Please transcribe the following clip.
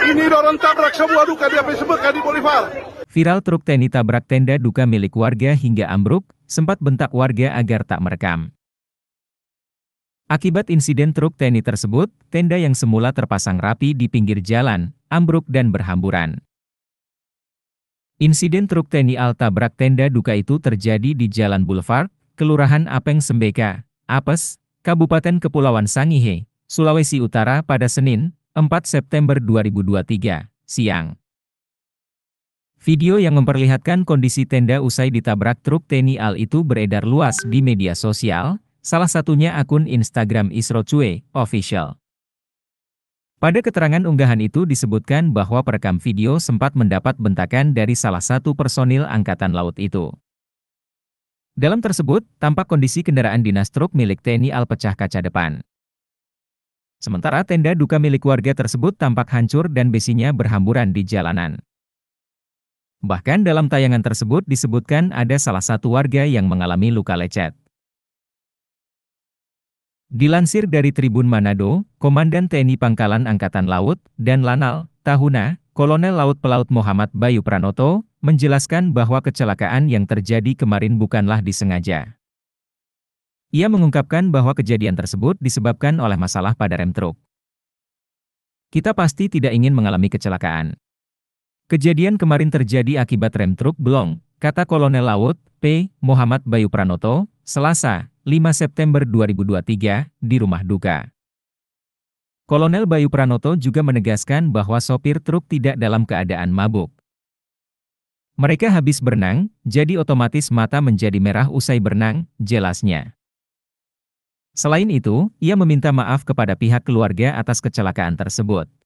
Ini dorong tabrak sebuah duka di di Bolivar. Viral truk TNI tabrak tenda duka milik warga hingga ambruk, sempat bentak warga agar tak merekam. Akibat insiden truk TNI tersebut, tenda yang semula terpasang rapi di pinggir jalan, ambruk dan berhamburan. Insiden truk TNI Al tabrak tenda duka itu terjadi di Jalan Boulevard, Kelurahan Apeng Sembeka, Apes, Kabupaten Kepulauan Sangihe, Sulawesi Utara pada Senin, 4 September 2023, siang. Video yang memperlihatkan kondisi tenda usai ditabrak truk TNI AL itu beredar luas di media sosial, salah satunya akun Instagram Isro Cue, official. Pada keterangan unggahan itu disebutkan bahwa perekam video sempat mendapat bentakan dari salah satu personil Angkatan Laut itu. Dalam tersebut, tampak kondisi kendaraan dinas truk milik TNI AL pecah kaca depan. Sementara tenda duka milik warga tersebut tampak hancur dan besinya berhamburan di jalanan. Bahkan dalam tayangan tersebut disebutkan ada salah satu warga yang mengalami luka lecet. Dilansir dari Tribun Manado, Komandan TNI Pangkalan Angkatan Laut, dan Lanal, Tahuna, Kolonel Laut Pelaut Muhammad Bayu Pranoto, menjelaskan bahwa kecelakaan yang terjadi kemarin bukanlah disengaja. Ia mengungkapkan bahwa kejadian tersebut disebabkan oleh masalah pada rem truk. Kita pasti tidak ingin mengalami kecelakaan. Kejadian kemarin terjadi akibat rem truk blong, kata Kolonel Laut, P. Muhammad Bayu Pranoto, Selasa, 5 September 2023, di rumah duka. Kolonel Bayu Pranoto juga menegaskan bahwa sopir truk tidak dalam keadaan mabuk. Mereka habis berenang, jadi otomatis mata menjadi merah usai berenang, jelasnya. Selain itu, ia meminta maaf kepada pihak keluarga atas kecelakaan tersebut.